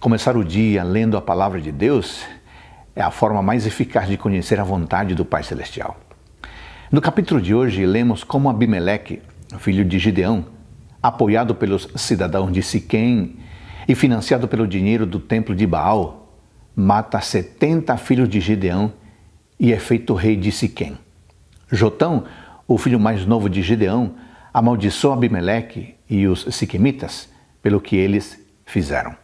Começar o dia lendo a palavra de Deus é a forma mais eficaz de conhecer a vontade do Pai Celestial. No capítulo de hoje, lemos como Abimeleque, filho de Gideão, apoiado pelos cidadãos de Siquém e financiado pelo dinheiro do templo de Baal, mata 70 filhos de Gideão e é feito rei de Siquém. Jotão, o filho mais novo de Gideão, amaldiçoou Abimeleque e os siquemitas pelo que eles fizeram.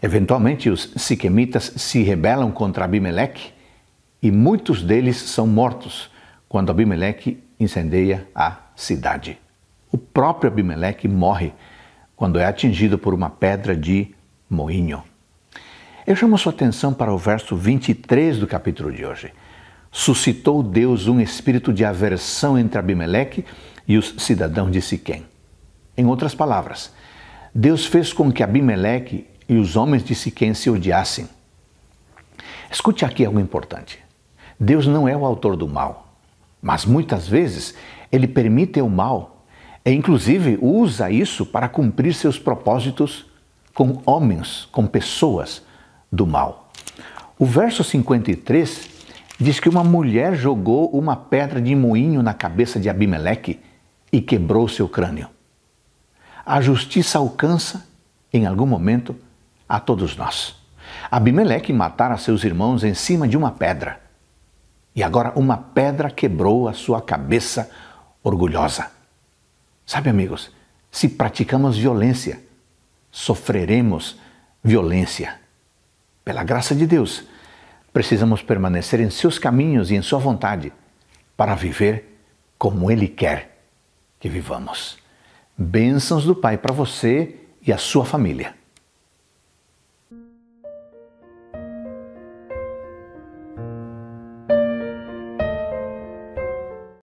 Eventualmente, os siquemitas se rebelam contra Abimeleque e muitos deles são mortos quando Abimeleque incendeia a cidade. O próprio Abimeleque morre quando é atingido por uma pedra de moinho. Eu chamo sua atenção para o verso 23 do capítulo de hoje. Suscitou Deus um espírito de aversão entre Abimeleque e os cidadãos de Siquém. Em outras palavras, Deus fez com que Abimeleque e os homens de Siquém se odiassem. Escute aqui algo importante. Deus não é o autor do mal, mas muitas vezes ele permite o mal e, inclusive, usa isso para cumprir seus propósitos com homens, com pessoas do mal. O verso 53 diz que uma mulher jogou uma pedra de moinho na cabeça de Abimeleque e quebrou seu crânio. A justiça alcança, em algum momento, a todos nós. Abimeleque matara seus irmãos em cima de uma pedra. E agora uma pedra quebrou a sua cabeça orgulhosa. Sabe, amigos, se praticamos violência, sofreremos violência. Pela graça de Deus, precisamos permanecer em seus caminhos e em sua vontade para viver como Ele quer que vivamos. Bênçãos do Pai para você e a sua família.